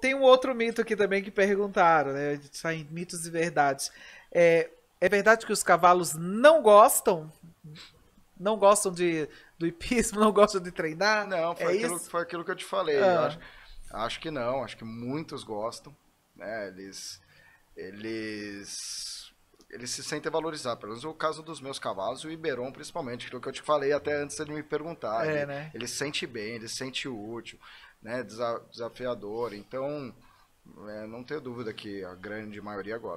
Tem um outro mito aqui também que perguntaram, né? Saem mitos e verdades. É, é verdade que os cavalos não gostam? Não gostam de, do hipismo, não gostam de treinar? Não, foi, é aquilo, foi aquilo, que eu te falei. Ah. Eu acho, acho, que não, acho que muitos gostam. Né? Eles, eles eles se sentem valorizados. Pelo menos o caso dos meus cavalos, o Iberon principalmente, que é o que eu te falei até antes de me perguntar. É, ele, né? ele sente bem, ele sente útil, né? Desafiador. Então, é, não tenho dúvida que a grande maioria gosta.